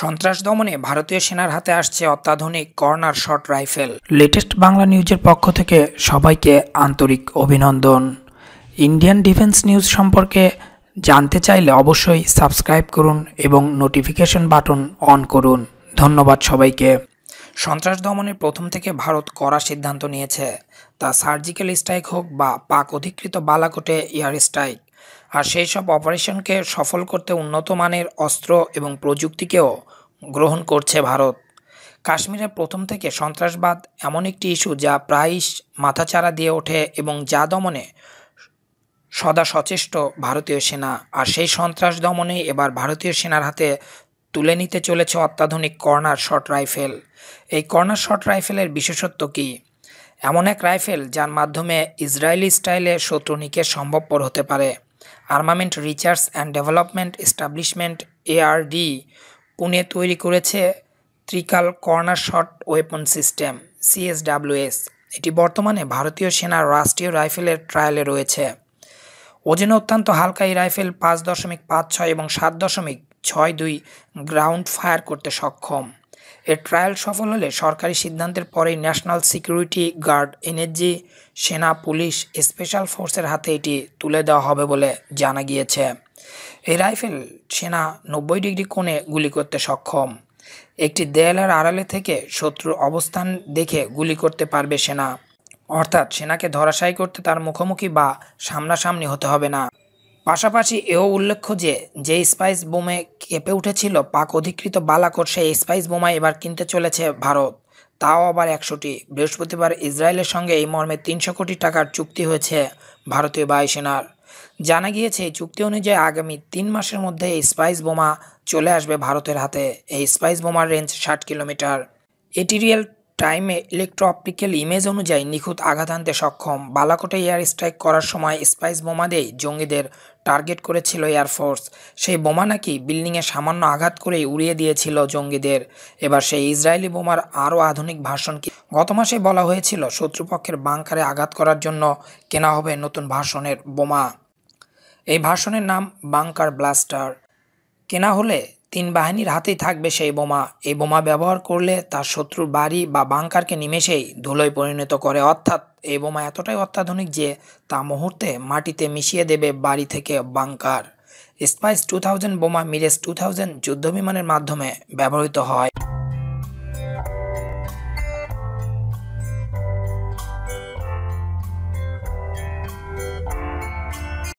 সন্ত্রাস দমনে ভারতীয় সেনার হাতে আসছে অত্যাধুনিক corner shot rifle latest Bangla নিউজের পক্ষ থেকে সবাইকে আন্তরিক অভিনন্দন ইন্ডিয়ান ডিফেন্স নিউজ সম্পর্কে জানতে চাইলে অবশ্যই সাবস্ক্রাইব করুন এবং নোটিফিকেশন বাটন অন করুন ধন্যবাদ সবাইকে সন্ত্রাস দমনে প্রথম থেকে ভারত করা সিদ্ধান্ত নিয়েছে তা সার্জিক্যাল স্ট্রাইক হোক বা পাক অধিকৃত বালাকোটে এয়ার স্ট্রাইক আর সেই সব অপারেশনকে সফল করতে উন্নত মানের অস্ত্র এবং প্রযুক্তিকেও গ্রহণ করছে ভারত কাশ্মীরে প্রথম থেকে সন্ত্রাসবাদ এমন একটি ইস্যু যা প্রায়ই মাথাচাড়া দিয়ে ওঠে এবং যা দমনে সদা সচেষ্ট ভারতীয় সেনা আর সেই সন্ত্রাস দমনে এবার ভারতীয় সেনার হাতে তুলে নিতে চলেছে অত্যাধুনিক কর্নার শট রাইফেল এই কর্নার শট রাইফেলের বিশেষত্ব কী এমন এক রাইফেল যার মাধ্যমে ইসরায়েলি স্টাইলে শত্রু নিকে সম্ভবপর হতে পারে armament research and development establishment ARDE Pune তৈরি করেছে Trikal corner shot weapon system CSWS এটি বর্তমানে ভারতীয় সেনার রাষ্ট্রীয় রাইফেলের ট্রায়ালে রয়েছে ওজনে অত্যন্ত হালকা এই রাইফেল পাঁচ দশমিক পাঁচ ছয় এবং সাত দশমিক ছয় দুই গ্রাউন্ড ফায়ার করতে সক্ষম এর ট্রায়াল সফল হলে সরকারি সিদ্ধান্তের পরেই ন্যাশনাল সিকিউরিটি গার্ড এনএসজি সেনা পুলিশ স্পেশাল ফোর্সের হাতে এটি তুলে দেওয়া হবে বলে জানা গিয়েছে এই রাইফেল সেনা নব্বই ডিগ্রি কোণে গুলি করতে সক্ষম একটি দেয়ালের আড়ালে থেকে শত্রুর অবস্থান দেখে গুলি করতে পারবে সেনা অর্থাৎ সেনাকে ধরাশায়ী করতে তার মুখোমুখি বা সামনাসামনি হতে হবে না পাশাপাশি এও উল্লেখ্য যে যে স্পাইস বোমে কেঁপে উঠেছিল পাক অধিকৃত বালাকোট সেই স্পাইস বোমা এবার কিনতে চলেছে ভারত তাও আবার একশোটি বৃহস্পতিবার ইসরায়েলের সঙ্গে এই মর্মে তিনশো কোটি টাকার চুক্তি হয়েছে ভারতীয় বায়ুসেনার জানা গিয়েছে এই চুক্তি অনুযায়ী আগামী তিন মাসের মধ্যে এই স্পাইস বোমা চলে আসবে ভারতের হাতে এই স্পাইস বোমার রেঞ্জ ষাট কিলোমিটার এটিরিয়াল টাইমে ইলেকট্রো অপটিক্যাল ইমেজ অনুযায়ী নিখুঁত আঘাত আনতে সক্ষম বালাকোটে এয়ার স্ট্রাইক করার সময় স্পাইস বোমা দিয়ে জঙ্গিদের টার্গেট করেছিল এয়ারফোর্স সেই বোমা নাকি বিল্ডিংয়ে সামান্য আঘাত করেই উড়িয়ে দিয়েছিল জঙ্গিদের এবার সেই ইসরায়েলি বোমার আরও আধুনিক ভাষণ কি গত মাসে বলা হয়েছিল শত্রুপক্ষের বাংকারে আঘাত করার জন্য কেনা হবে নতুন ভাষণের বোমা এই ভাষণের নাম বাংকার ব্লাস্টার কেনা হলে তিন বাহিনীর হাতেই থাকবে সেই বোমা এই বোমা ব্যবহার করলে তার শত্রুর বাড়ি বা বাংকারকে নিমেষেই ধুলোয় পরিণত করে অর্থাৎ এই বোমা এতটাই অত্যাধুনিক যে তা মুহূর্তে মাটিতে মিশিয়ে দেবে বাড়ি থেকে বাংকার স্পাইস টু থাউজেন্ড বোমা মিরেস টু থাউজেন্ড যুদ্ধবিমানের মাধ্যমে ব্যবহৃত হয়